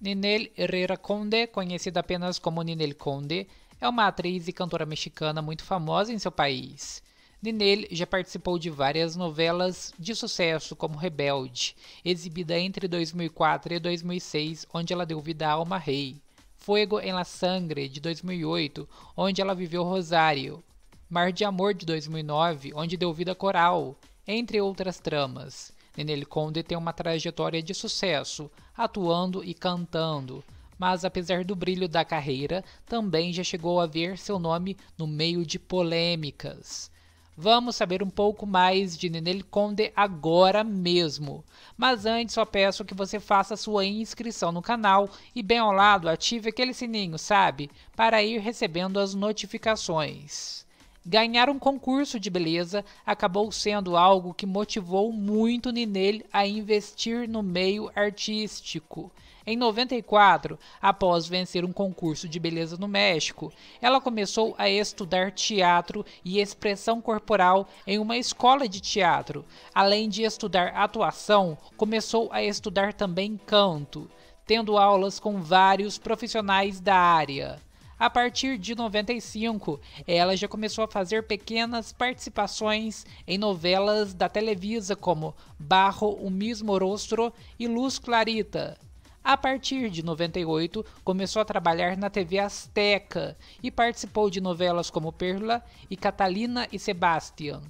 Ninel Herrera Conde, conhecida apenas como Ninel Conde, é uma atriz e cantora mexicana muito famosa em seu país. Ninel já participou de várias novelas de sucesso, como Rebelde, exibida entre 2004 e 2006, onde ela deu vida a Alma Rei. Fuego en la Sangre, de 2008, onde ela viveu Rosário. Mar de Amor, de 2009, onde deu vida a Coral, entre outras tramas. Nenê Conde tem uma trajetória de sucesso, atuando e cantando, mas apesar do brilho da carreira, também já chegou a ver seu nome no meio de polêmicas. Vamos saber um pouco mais de Nenê Conde agora mesmo. Mas antes, só peço que você faça sua inscrição no canal e bem ao lado ative aquele sininho, sabe? Para ir recebendo as notificações. Ganhar um concurso de beleza acabou sendo algo que motivou muito Ninel a investir no meio artístico. Em 94, após vencer um concurso de beleza no México, ela começou a estudar teatro e expressão corporal em uma escola de teatro. Além de estudar atuação, começou a estudar também canto, tendo aulas com vários profissionais da área. A partir de 95, ela já começou a fazer pequenas participações em novelas da Televisa como Barro, o mesmo Rostro e Luz Clarita. A partir de 98, começou a trabalhar na TV Azteca e participou de novelas como Pérola e Catalina e Sebastian.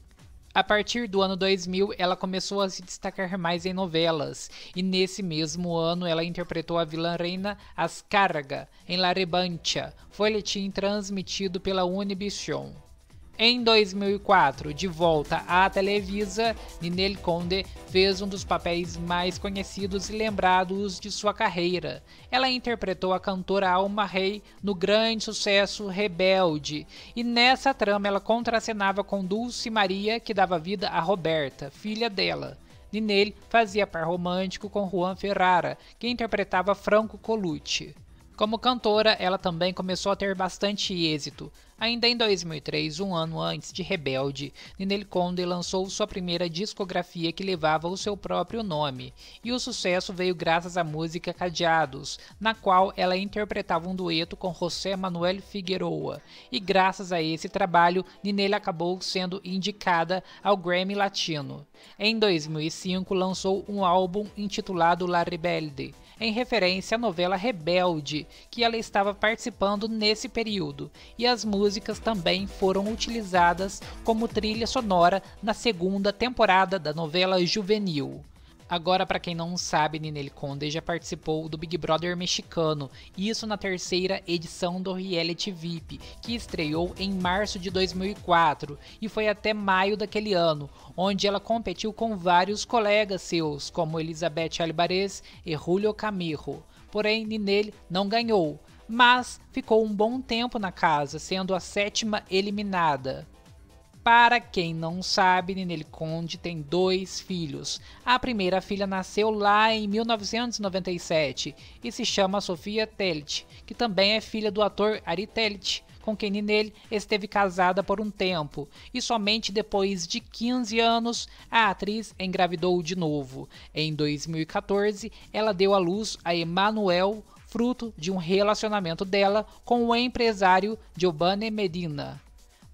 A partir do ano 2000, ela começou a se destacar mais em novelas, e nesse mesmo ano ela interpretou a vilã reina Ascarga em La folhetim transmitido pela Univision. Em 2004, de volta à Televisa, Ninel Conde fez um dos papéis mais conhecidos e lembrados de sua carreira. Ela interpretou a cantora Alma Rey no grande sucesso Rebelde, e nessa trama ela contracenava com Dulce Maria, que dava vida a Roberta, filha dela. Ninel fazia par romântico com Juan Ferrara, que interpretava Franco Colucci. Como cantora, ela também começou a ter bastante êxito. Ainda em 2003, um ano antes de Rebelde, Ninel Conde lançou sua primeira discografia que levava o seu próprio nome, e o sucesso veio graças à música Cadeados, na qual ela interpretava um dueto com José Manuel Figueroa, e graças a esse trabalho, Ninel acabou sendo indicada ao Grammy Latino. Em 2005, lançou um álbum intitulado La Rebelde, em referência à novela Rebelde, que ela estava participando nesse período, e as músicas músicas também foram utilizadas como trilha sonora na segunda temporada da novela Juvenil. Agora, para quem não sabe, Ninel Conde já participou do Big Brother mexicano, isso na terceira edição do reality VIP, que estreou em março de 2004 e foi até maio daquele ano, onde ela competiu com vários colegas seus, como Elizabeth Alvarez e Julio Camiro. Porém, Ninel não ganhou, mas ficou um bom tempo na casa, sendo a sétima eliminada. Para quem não sabe, Ninel Conde tem dois filhos. A primeira filha nasceu lá em 1997 e se chama Sofia Tellet, que também é filha do ator Ari Tellet, com quem Ninel esteve casada por um tempo, e somente depois de 15 anos a atriz engravidou de novo. Em 2014, ela deu à luz a Emanuel fruto de um relacionamento dela com o empresário Giovanni Medina.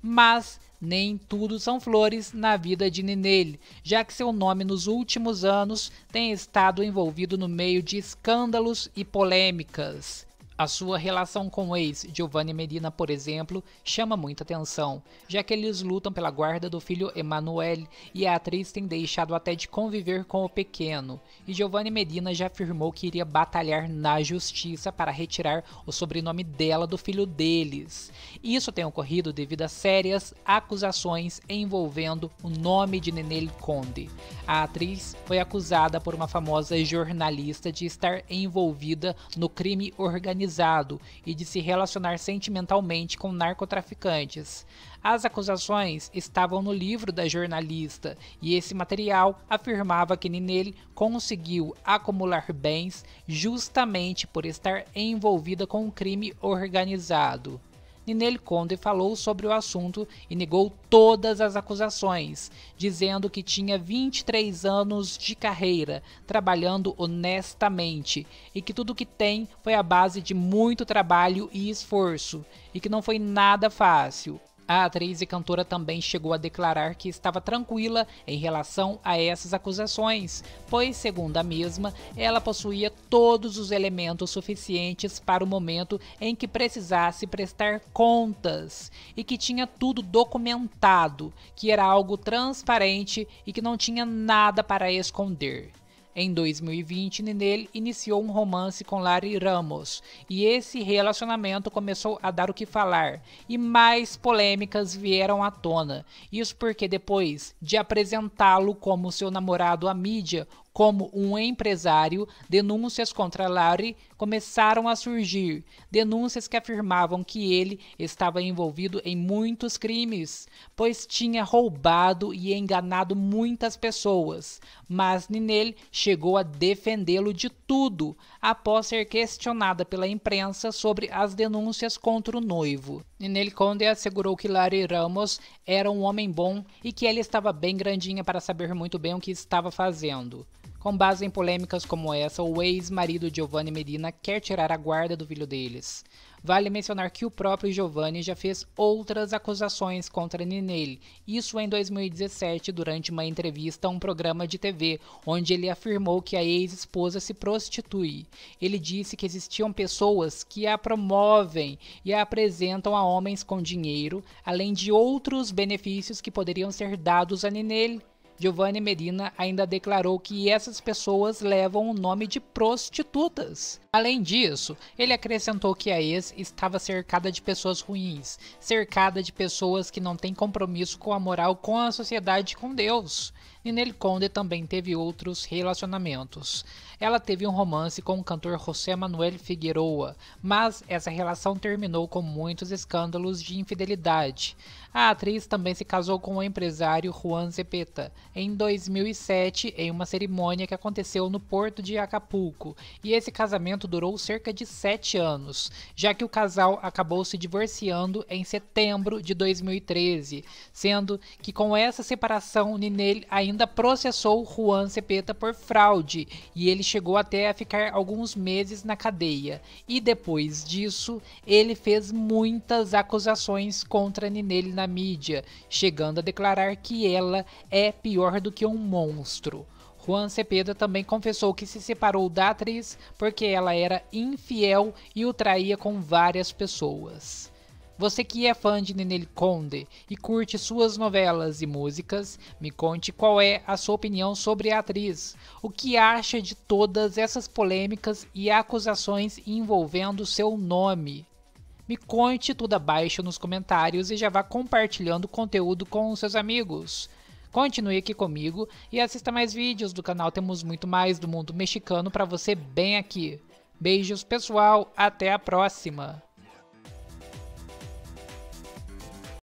Mas nem tudo são flores na vida de Ninel, já que seu nome nos últimos anos tem estado envolvido no meio de escândalos e polêmicas. A sua relação com o ex, Giovanni Medina, por exemplo, chama muita atenção, já que eles lutam pela guarda do filho Emanuele e a atriz tem deixado até de conviver com o pequeno. E Giovanni Medina já afirmou que iria batalhar na justiça para retirar o sobrenome dela do filho deles. Isso tem ocorrido devido a sérias acusações envolvendo o nome de Nenê Conde. A atriz foi acusada por uma famosa jornalista de estar envolvida no crime organizado organizado e de se relacionar sentimentalmente com narcotraficantes. As acusações estavam no livro da jornalista e esse material afirmava que Ninel conseguiu acumular bens justamente por estar envolvida com um crime organizado. Ninel Conde falou sobre o assunto e negou todas as acusações, dizendo que tinha 23 anos de carreira, trabalhando honestamente e que tudo que tem foi a base de muito trabalho e esforço, e que não foi nada fácil. A atriz e cantora também chegou a declarar que estava tranquila em relação a essas acusações, pois, segundo a mesma, ela possuía todos os elementos suficientes para o momento em que precisasse prestar contas e que tinha tudo documentado, que era algo transparente e que não tinha nada para esconder. Em 2020, Ninel iniciou um romance com Larry Ramos e esse relacionamento começou a dar o que falar e mais polêmicas vieram à tona. Isso porque depois de apresentá-lo como seu namorado à mídia, como um empresário, denúncias contra Larry começaram a surgir. Denúncias que afirmavam que ele estava envolvido em muitos crimes, pois tinha roubado e enganado muitas pessoas. Mas Ninel chegou a defendê-lo de tudo após ser questionada pela imprensa sobre as denúncias contra o noivo. Ninel Conde assegurou que Larry Ramos era um homem bom e que ele estava bem grandinha para saber muito bem o que estava fazendo. Com base em polêmicas como essa, o ex-marido Giovanni Medina quer tirar a guarda do filho deles. Vale mencionar que o próprio Giovanni já fez outras acusações contra Ninel. isso em 2017, durante uma entrevista a um programa de TV, onde ele afirmou que a ex-esposa se prostitui. Ele disse que existiam pessoas que a promovem e a apresentam a homens com dinheiro, além de outros benefícios que poderiam ser dados a Ninel. Giovanni Medina ainda declarou que essas pessoas levam o nome de prostitutas. Além disso, ele acrescentou que a ex estava cercada de pessoas ruins, cercada de pessoas que não têm compromisso com a moral, com a sociedade e com Deus. Ninel Conde também teve outros relacionamentos. Ela teve um romance com o cantor José Manuel Figueroa, mas essa relação terminou com muitos escândalos de infidelidade. A atriz também se casou com o empresário Juan Zepeta em 2007 em uma cerimônia que aconteceu no porto de Acapulco, e esse casamento durou cerca de sete anos, já que o casal acabou se divorciando em setembro de 2013, sendo que com essa separação Ninel ainda processou Juan Cepeta por fraude e ele chegou até a ficar alguns meses na cadeia. E depois disso, ele fez muitas acusações contra Ninel na mídia, chegando a declarar que ela é pior do que um monstro. Juan Cepeda também confessou que se separou da atriz porque ela era infiel e o traía com várias pessoas. Você que é fã de Nenê Conde e curte suas novelas e músicas, me conte qual é a sua opinião sobre a atriz. O que acha de todas essas polêmicas e acusações envolvendo seu nome? Me conte tudo abaixo nos comentários e já vá compartilhando o conteúdo com seus amigos. Continue aqui comigo e assista mais vídeos do canal, temos muito mais do mundo mexicano para você bem aqui. Beijos pessoal, até a próxima!